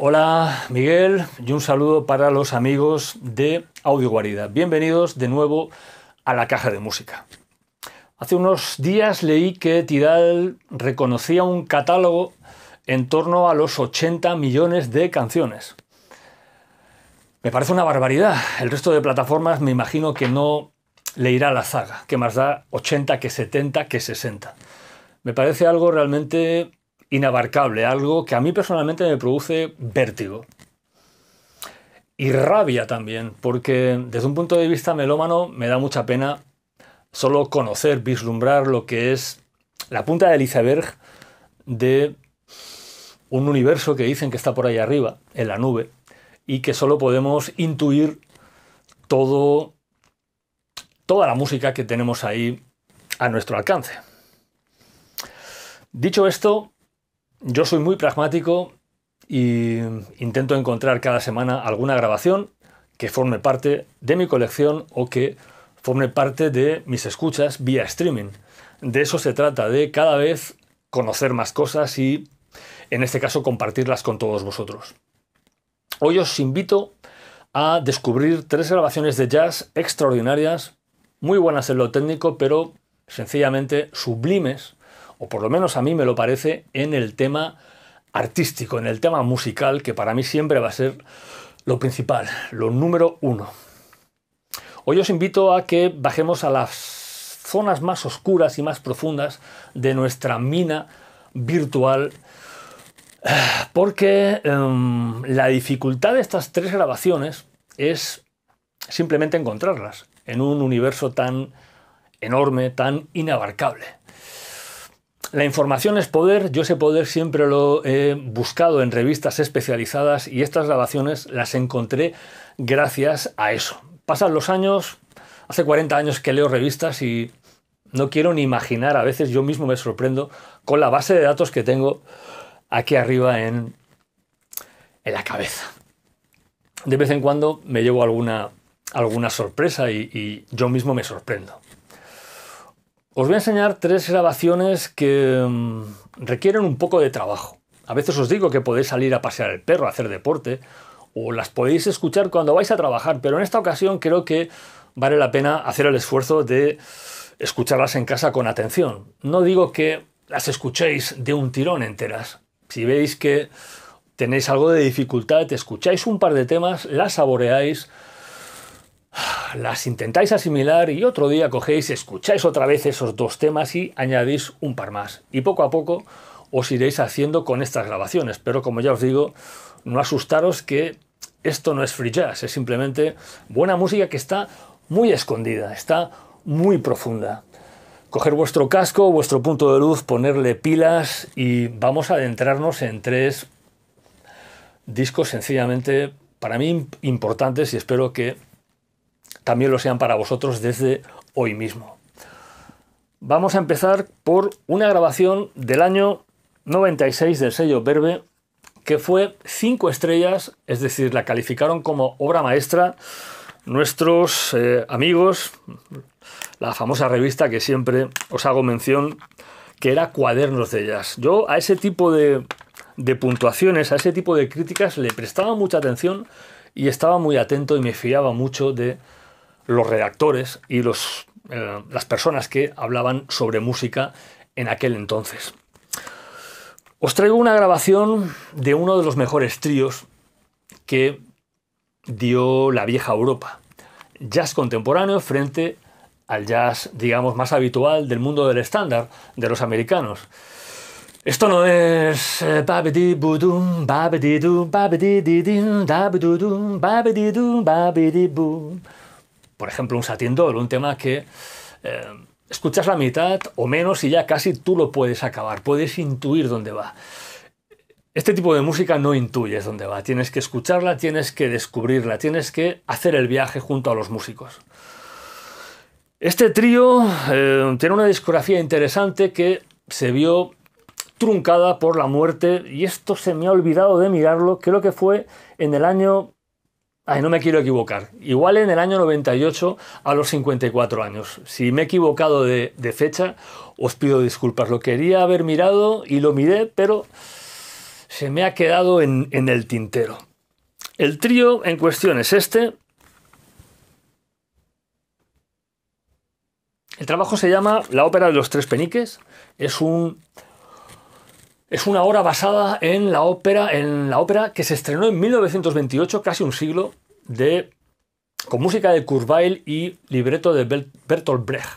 Hola Miguel y un saludo para los amigos de Audio Guarida. Bienvenidos de nuevo a la caja de música. Hace unos días leí que Tidal reconocía un catálogo en torno a los 80 millones de canciones. Me parece una barbaridad. El resto de plataformas me imagino que no le irá a la zaga, que más da 80 que 70 que 60. Me parece algo realmente inabarcable, algo que a mí personalmente me produce vértigo. Y rabia también, porque desde un punto de vista melómano me da mucha pena solo conocer, vislumbrar lo que es la punta del iceberg de un universo que dicen que está por ahí arriba, en la nube, y que solo podemos intuir todo, toda la música que tenemos ahí a nuestro alcance. Dicho esto, yo soy muy pragmático y intento encontrar cada semana alguna grabación que forme parte de mi colección o que forme parte de mis escuchas vía streaming. De eso se trata, de cada vez conocer más cosas y, en este caso, compartirlas con todos vosotros. Hoy os invito a descubrir tres grabaciones de jazz extraordinarias, muy buenas en lo técnico, pero sencillamente sublimes o por lo menos a mí me lo parece, en el tema artístico, en el tema musical, que para mí siempre va a ser lo principal, lo número uno. Hoy os invito a que bajemos a las zonas más oscuras y más profundas de nuestra mina virtual, porque em, la dificultad de estas tres grabaciones es simplemente encontrarlas en un universo tan enorme, tan inabarcable. La información es poder, yo ese poder siempre lo he buscado en revistas especializadas y estas grabaciones las encontré gracias a eso. Pasan los años, hace 40 años que leo revistas y no quiero ni imaginar, a veces yo mismo me sorprendo con la base de datos que tengo aquí arriba en, en la cabeza. De vez en cuando me llevo alguna, alguna sorpresa y yo mismo me sorprendo. Os voy a enseñar tres grabaciones que mm, requieren un poco de trabajo. A veces os digo que podéis salir a pasear el perro, a hacer deporte, o las podéis escuchar cuando vais a trabajar, pero en esta ocasión creo que vale la pena hacer el esfuerzo de escucharlas en casa con atención. No digo que las escuchéis de un tirón enteras. Si veis que tenéis algo de dificultad, escucháis un par de temas, las saboreáis, las intentáis asimilar y otro día cogéis, escucháis otra vez esos dos temas y añadís un par más. Y poco a poco os iréis haciendo con estas grabaciones. Pero como ya os digo, no asustaros que esto no es free jazz, es simplemente buena música que está muy escondida, está muy profunda. Coger vuestro casco, vuestro punto de luz, ponerle pilas y vamos a adentrarnos en tres discos sencillamente para mí importantes y espero que también lo sean para vosotros desde hoy mismo. Vamos a empezar por una grabación del año 96 del sello Verbe, que fue cinco estrellas, es decir, la calificaron como obra maestra nuestros eh, amigos, la famosa revista que siempre os hago mención, que era Cuadernos de ellas Yo a ese tipo de, de puntuaciones, a ese tipo de críticas le prestaba mucha atención y estaba muy atento y me fiaba mucho de los redactores y los, eh, las personas que hablaban sobre música en aquel entonces. Os traigo una grabación de uno de los mejores tríos que dio la vieja Europa. Jazz contemporáneo frente al jazz, digamos, más habitual del mundo del estándar de los americanos. Esto no es eh, por ejemplo, un satiendol, un tema que eh, escuchas la mitad o menos y ya casi tú lo puedes acabar, puedes intuir dónde va. Este tipo de música no intuyes dónde va, tienes que escucharla, tienes que descubrirla, tienes que hacer el viaje junto a los músicos. Este trío eh, tiene una discografía interesante que se vio truncada por la muerte y esto se me ha olvidado de mirarlo, creo que fue en el año Ay, no me quiero equivocar. Igual en el año 98 a los 54 años. Si me he equivocado de, fecha, os pido disculpas. Lo quería haber mirado y lo miré, pero se me ha quedado en el tintero. El trío en cuestión es este. El trabajo se llama La ópera de los tres peniques. Es un es una obra basada en la ópera, en la ópera que se estrenó en 1928, casi un siglo, de, con música de Kurbail y libreto de Bertolt Brecht.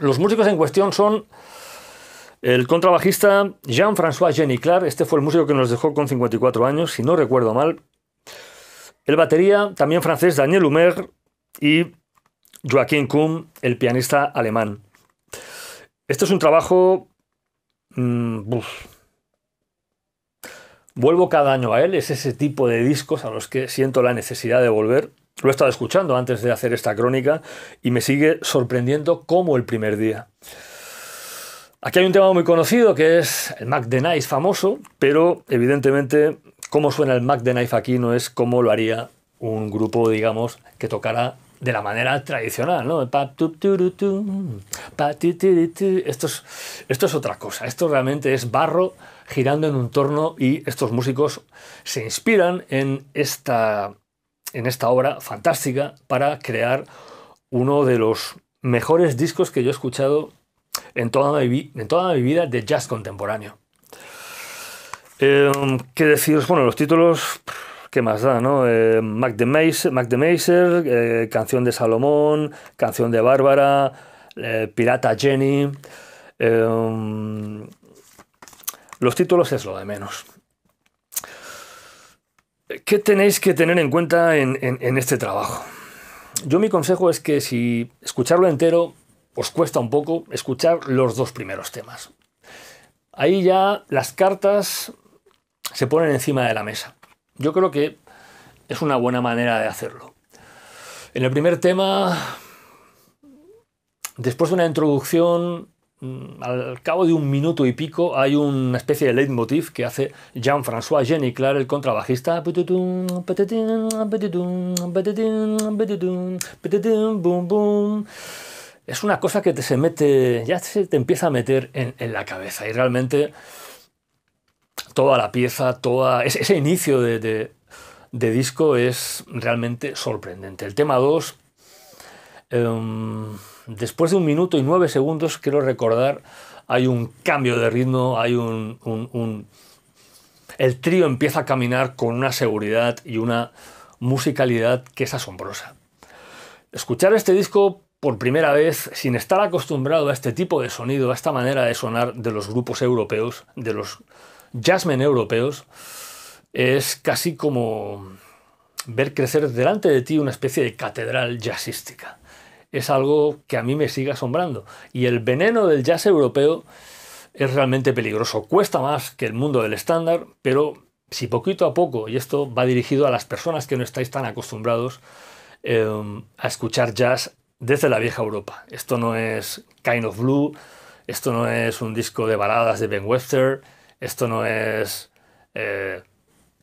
Los músicos en cuestión son el contrabajista Jean-François Clark, este fue el músico que nos dejó con 54 años, si no recuerdo mal. El batería, también francés, Daniel Humer y Joaquín Kuhn, el pianista alemán. Este es un trabajo Mm, Vuelvo cada año a él, es ese tipo de discos a los que siento la necesidad de volver. Lo he estado escuchando antes de hacer esta crónica y me sigue sorprendiendo como el primer día. Aquí hay un tema muy conocido que es el Mac de Knife famoso, pero evidentemente cómo suena el Mac de Knife aquí no es como lo haría un grupo, digamos, que tocara de la manera tradicional, ¿no? Esto es, esto es otra cosa, esto realmente es barro girando en un torno y estos músicos se inspiran en esta, en esta obra fantástica para crear uno de los mejores discos que yo he escuchado en toda mi, vida de jazz contemporáneo. Em, ¿Qué deciros? Bueno, los títulos... ¿qué más da? No? Eh, Mac de Meiser, eh, Canción de Salomón, Canción de Bárbara, eh, Pirata Jenny. Mm, los títulos es lo de menos. ¿Qué tenéis que tener en cuenta en este trabajo? Yo mi consejo es que si escucharlo entero os cuesta un poco, escuchar los dos primeros temas. Ahí ya las cartas se ponen encima de la mesa. Yo creo que es una buena manera de hacerlo. En el primer tema, después de una introducción, mm, al cabo de un minuto y pico, hay una especie de leitmotiv que hace Jean-François Clark el contrabajista. Es una cosa que te se mete, ya se te empieza a meter en, en la cabeza y realmente toda la pieza, toda ese, inicio de, de, disco es realmente sorprendente. El tema 2, em, después de un minuto y nueve segundos, quiero recordar, hay un cambio de ritmo, hay un, un el trío empieza a caminar con una seguridad y una musicalidad que es asombrosa. Escuchar este disco por primera vez, sin estar acostumbrado a este tipo de sonido, a esta manera de sonar de los grupos europeos, de los jazzmen europeos es casi como ver crecer delante de ti una especie de catedral jazzística. Es algo que a mí me sigue asombrando. Y el veneno del jazz europeo es realmente peligroso. Cuesta más que el mundo del estándar, pero si poquito a poco, y esto va dirigido a las personas que no estáis tan acostumbrados em, a escuchar jazz desde la vieja Europa. Esto no es Kind of Blue, esto no es un disco de baladas de Ben Webster, esto no es eh,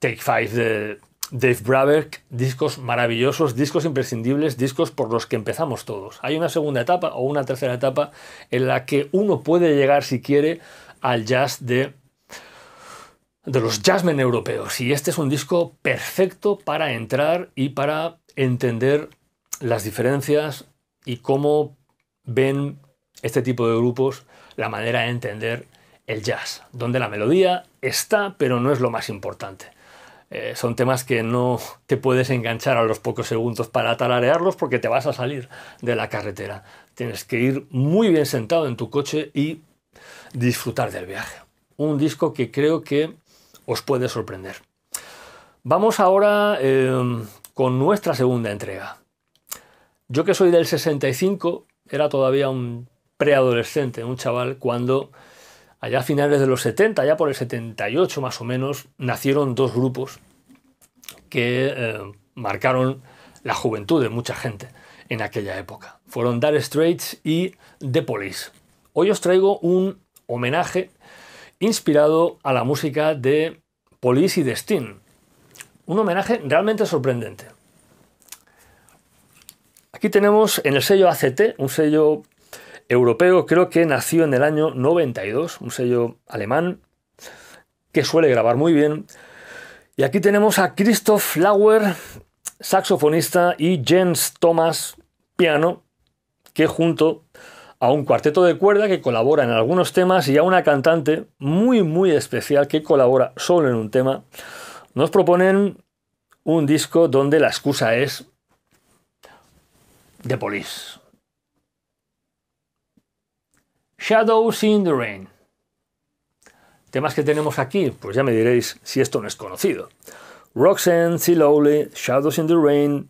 Take Five de Dave Brubeck Discos maravillosos, discos imprescindibles, discos por los que empezamos todos. Hay una segunda etapa o una tercera etapa en la que uno puede llegar, si quiere, al jazz de de los jazzmen europeos. Y este es un disco perfecto para entrar y para entender las diferencias y cómo ven este tipo de grupos la manera de entender el jazz, donde la melodía está, pero no es lo más importante. Eh, son temas que no te puedes enganchar a los pocos segundos para tararearlos porque te vas a salir de la carretera. Tienes que ir muy bien sentado en tu coche y disfrutar del viaje. Un disco que creo que os puede sorprender. Vamos ahora em, con nuestra segunda entrega. Yo que soy del 65, era todavía un preadolescente, un chaval, cuando Allá a finales de los 70, ya por el 78 más o menos, nacieron dos grupos que eh, marcaron la juventud de mucha gente en aquella época. Fueron Dire Straits y The Police. Hoy os traigo un homenaje inspirado a la música de Police y de Un homenaje realmente sorprendente. Aquí tenemos en el sello ACT, un sello europeo, creo que nació en el año 92, un sello alemán que suele grabar muy bien. Y aquí tenemos a Christoph Lauer, saxofonista, y Jens Thomas, piano, que junto a un cuarteto de cuerda que colabora en algunos temas y a una cantante muy muy especial que colabora solo en un tema, nos proponen un disco donde la excusa es De Police. Shadows in the Rain. Temas que tenemos aquí, pues ya me diréis si esto no es conocido. Roxanne, Lowly Shadows in the Rain,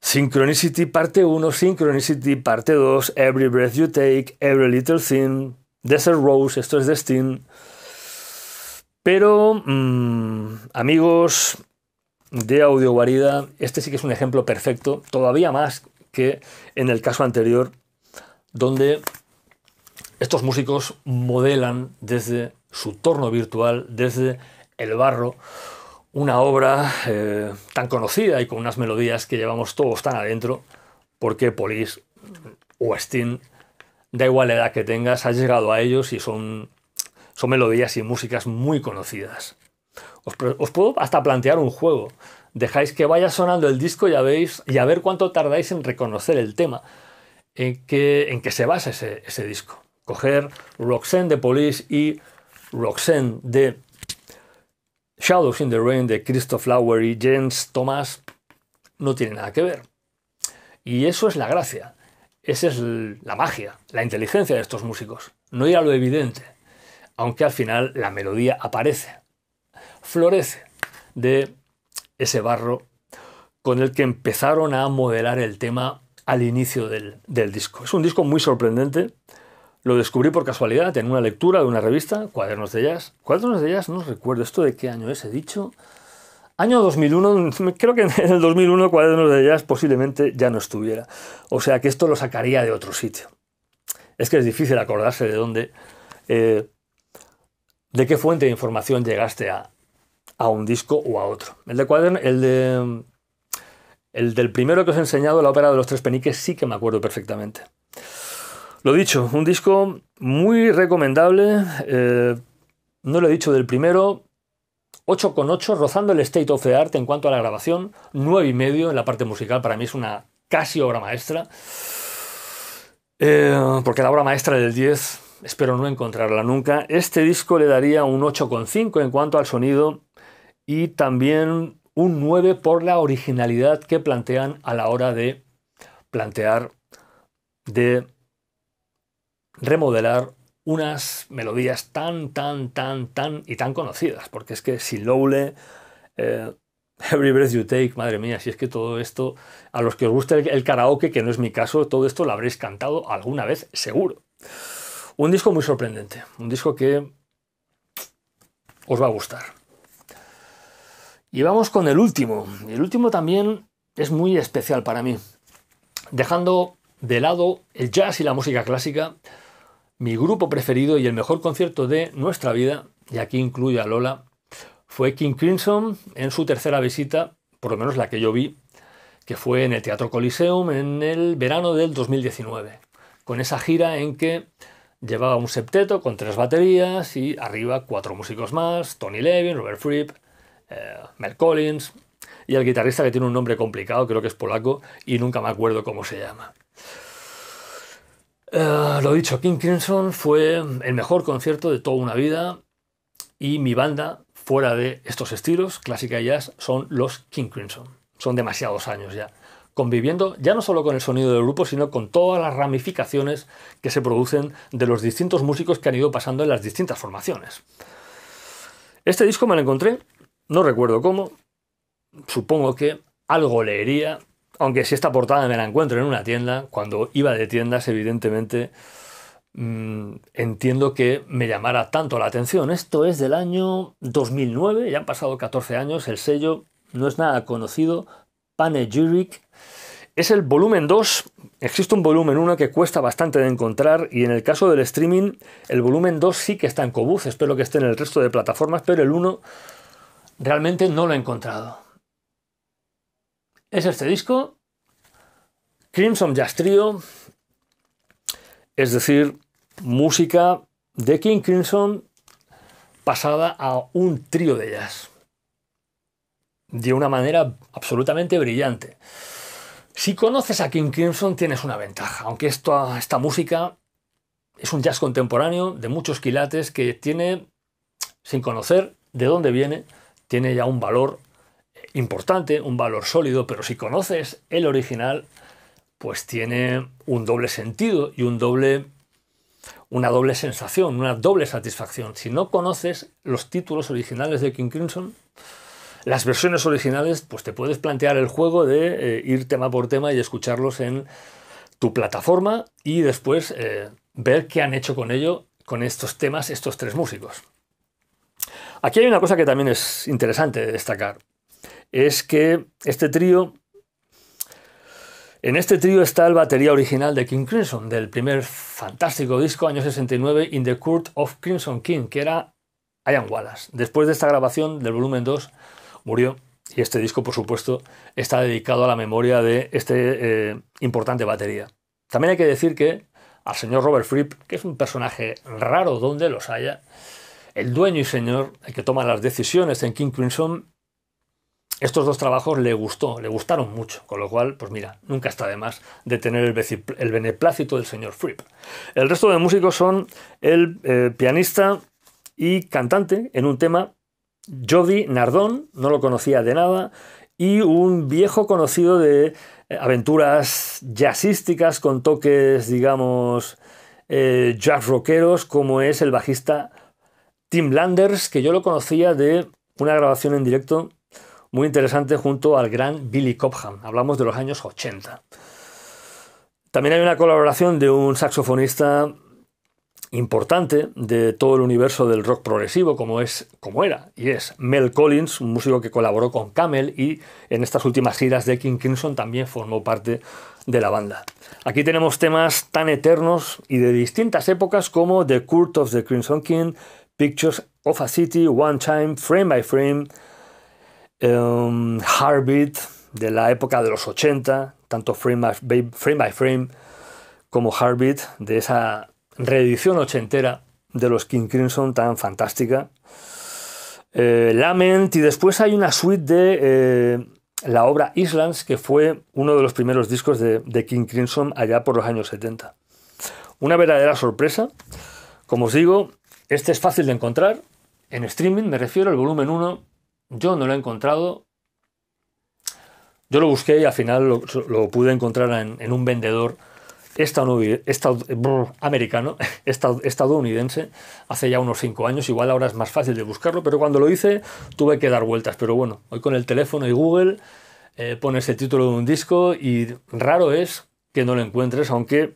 Synchronicity parte 1, Synchronicity parte 2, Every Breath You Take, Every Little Thing, Desert Rose, esto es de Steam. Pero, mm, amigos de Audio Guarida, este sí que es un ejemplo perfecto, todavía más que en el caso anterior, donde estos músicos modelan desde su torno virtual, desde el barro, una obra eh, tan conocida y con unas melodías que llevamos todos tan adentro, porque Polis o Steam, da igual la edad que tengas, ha llegado a ellos y son, son melodías y músicas muy conocidas. Os, puedo hasta plantear un juego. Dejáis que vaya sonando el disco y a, ver cuánto tardáis en reconocer el tema, en que, se basa ese disco coger Roxanne de Police y Roxanne de Shadows in the Rain de Christopher Lauer y James Thomas no tiene nada que ver. Y eso es la gracia, esa es la magia, la inteligencia de estos músicos. No ir a lo evidente, aunque al final la melodía aparece, florece de ese barro con el que empezaron a modelar el tema al inicio del disco. Es un disco muy sorprendente, lo descubrí por casualidad en una lectura de una revista, Cuadernos de Jazz. Cuadernos de Jazz, no recuerdo esto de qué año es, he dicho. Año 2001, creo que en el 2001 Cuadernos de Jazz posiblemente ya no estuviera. O sea que esto lo sacaría de otro sitio. Es que es difícil acordarse de dónde, eh, de qué fuente de información llegaste a, a un disco o a otro. El de cuaderno, el de el del primero que os he enseñado, la ópera de los tres peniques, sí que me acuerdo perfectamente. Lo dicho, un disco muy recomendable. Eh, no lo he dicho del primero. 8,8, rozando el state of the art en cuanto a la grabación. 9,5 en la parte musical. Para mí es una casi obra maestra. Eh, porque la obra maestra del 10 espero no encontrarla nunca. Este disco le daría un 8,5 en cuanto al sonido y también un 9 por la originalidad que plantean a la hora de plantear de remodelar unas melodías tan, tan, tan, tan y tan conocidas, porque es que sin Lowle, eh, Every Breath You Take, madre mía, si es que todo esto, a los que os guste el karaoke, que no es mi caso, todo esto lo habréis cantado alguna vez, seguro. Un disco muy sorprendente, un disco que os va a gustar. Y vamos con el último. El último también es muy especial para mí. Dejando de lado el jazz y la música clásica, mi grupo preferido y el mejor concierto de nuestra vida, y aquí incluye a Lola, fue King Crimson en su tercera visita, por lo menos la que yo vi, que fue en el Teatro Coliseum en el verano del 2019, con esa gira en que llevaba un septeto con tres baterías y arriba cuatro músicos más, Tony Levin, Robert Fripp, eh, Mel Collins y el guitarrista que tiene un nombre complicado, creo que es polaco, y nunca me acuerdo cómo se llama. Ah, lo dicho, King Crimson fue el mejor concierto de toda una vida y mi banda, fuera de estos estilos, clásica y jazz, son los King Crimson. Son demasiados años ya, conviviendo ya no solo con el sonido del grupo, sino con todas las ramificaciones que se producen de los distintos músicos que han ido pasando en las distintas formaciones. Este disco me lo encontré, no recuerdo cómo, supongo que algo leería aunque si esta portada me la encuentro en una tienda, cuando iba de tiendas, evidentemente mm, entiendo que me llamara tanto la atención. Esto es del año 2009, ya han pasado 14 años, el sello no es nada conocido, Panegyric. Es el volumen 2, existe un volumen 1 que cuesta bastante de encontrar y en el caso del streaming el volumen 2 sí que está en Cobuz, espero que esté en el resto de plataformas, pero el 1 realmente no lo he encontrado es este disco, Crimson Jazz Trio, es decir, música de King Crimson pasada a un trío de jazz, de una manera absolutamente brillante. Si conoces a King Crimson tienes una ventaja, aunque esta música es un jazz contemporáneo de muchos quilates que tiene, sin conocer de dónde viene, tiene ya un valor importante, un valor sólido, pero si conoces el original, pues tiene un doble sentido y un doble una doble sensación, una doble satisfacción. Si no conoces los títulos originales de King Crimson, las versiones originales, pues te puedes plantear el juego de eh, ir tema por tema y escucharlos en tu plataforma y después eh, ver qué han hecho con ello, con estos temas, estos tres músicos. Aquí hay una cosa que también es interesante destacar es que este trío, en este trío está el batería original de King Crimson, del primer fantástico disco año 69, In the Court of Crimson King, que era Ian Wallace. Después de esta grabación del volumen 2, murió. Y este disco, por supuesto, está dedicado a la memoria de este eh, importante batería. También hay que decir que al señor Robert Fripp, que es un personaje raro donde los haya, el dueño y señor, el que toma las decisiones en King Crimson, estos dos trabajos le gustó, le gustaron mucho, con lo cual, pues mira, nunca está de más de tener el, beneplácito del señor Fripp. El resto de músicos son el eh, pianista y cantante en un tema, Jody Nardón, no lo conocía de nada, y un viejo conocido de eh, aventuras jazzísticas con toques, digamos, eh, jazz rockeros, como es el bajista Tim Landers, que yo lo conocía de una grabación en directo muy interesante junto al gran Billy Cobham. Hablamos de los años 80. También hay una colaboración de un saxofonista importante de todo el universo del rock progresivo, como, es, como era, y es Mel Collins, un músico que colaboró con Camel y en estas últimas giras de King Crimson también formó parte de la banda. Aquí tenemos temas tan eternos y de distintas épocas como The Court of the Crimson King, Pictures of a City, One Time, Frame by Frame, um, Heartbeat de la época de los 80, tanto Frame by Frame, como Heartbeat de esa reedición ochentera de los King Crimson tan fantástica. Eh, Lament y después hay una suite de eh, la obra Islands que fue uno de los primeros discos de, de, King Crimson allá por los años 70. Una verdadera sorpresa. Como os digo, este es fácil de encontrar. En streaming me refiero al volumen 1 yo no lo he encontrado. Yo lo busqué y al final lo, pude encontrar en, un vendedor americano, estadounidense, hace ya unos cinco años, igual ahora es más fácil de buscarlo, pero cuando lo hice tuve que dar vueltas, pero bueno, hoy con el teléfono y Google eh, pones el título de un disco y raro es que no lo encuentres, aunque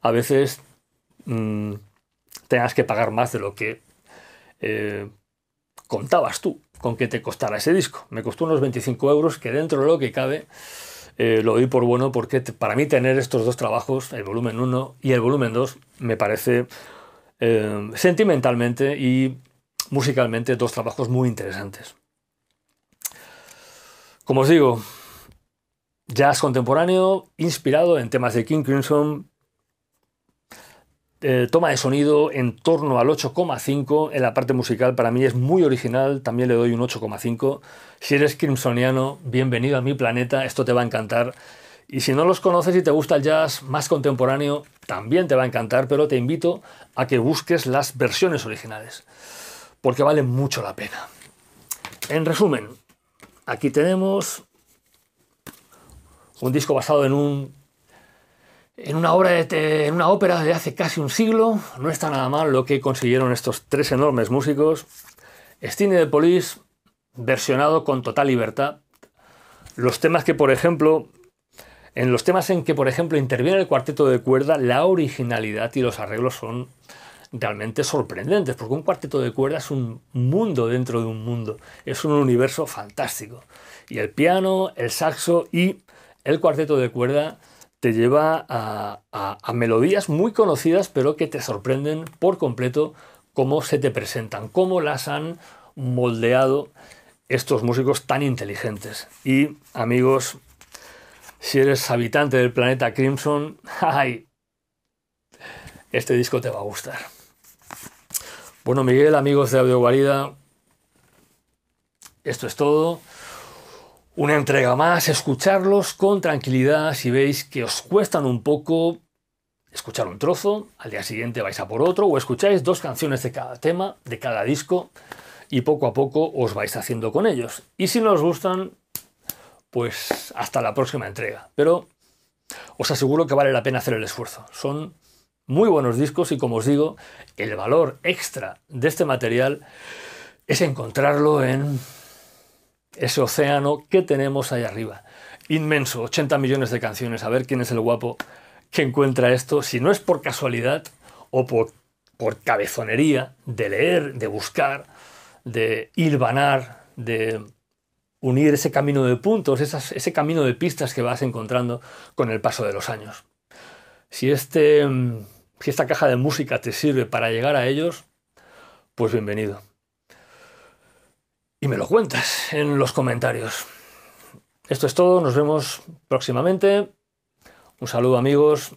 a veces mm, tengas que pagar más de lo que eh, contabas tú con que te costara ese disco. Me costó unos 25 euros, que dentro de lo que cabe eh, lo doy por bueno, porque para mí tener estos dos trabajos, el volumen 1 y el volumen 2, me parece eh, sentimentalmente y musicalmente dos trabajos muy interesantes. Como os digo, jazz contemporáneo inspirado en temas de King Crimson, eh, toma de sonido en torno al 8,5. En la parte musical para mí es muy original, también le doy un 8,5. Si eres crimsoniano, bienvenido a mi planeta, esto te va a encantar. Y si no los conoces y te gusta el jazz más contemporáneo, también te va a encantar, pero te invito a que busques las versiones originales, porque vale mucho la pena. En resumen, aquí tenemos un disco basado en un en una, obra en una ópera de hace casi un siglo, no está nada mal lo que consiguieron estos tres enormes músicos. Stine de Police, versionado con total libertad. Los temas que, por ejemplo, en los temas en que, por ejemplo, interviene el cuarteto de cuerda, la originalidad y los arreglos son realmente sorprendentes, porque un cuarteto de cuerda es un mundo dentro de un mundo, es un universo fantástico. Y el piano, el saxo y el cuarteto de cuerda te lleva a, melodías muy conocidas, pero que te sorprenden por completo cómo se te presentan, cómo las han moldeado estos músicos tan inteligentes. Y amigos, si eres habitante del planeta Crimson, este disco te va a gustar. Bueno, Miguel, amigos de Audio Guarida, esto es todo. Una entrega más, escucharlos con tranquilidad. Si veis que os cuestan un poco escuchar un trozo, al día siguiente vais a por otro o escucháis dos canciones de cada tema, de cada disco y poco a poco os vais haciendo con ellos. Y si no os gustan, pues hasta la próxima entrega. Pero os aseguro que vale la pena hacer el esfuerzo. Son muy buenos discos y como os digo, el valor extra de este material es encontrarlo en ese océano que tenemos ahí arriba. Inmenso, 80 millones de canciones, a ver quién es el guapo que encuentra esto, si no es por casualidad o por, por cabezonería de leer, de buscar, de hilvanar, de unir ese camino de puntos, ese camino de pistas que vas encontrando con el paso de los años. Si, este, si esta caja de música te sirve para llegar a ellos, pues bienvenido y me lo cuentas en los comentarios. Esto es todo, nos vemos próximamente. Un saludo amigos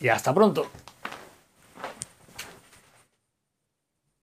y hasta pronto.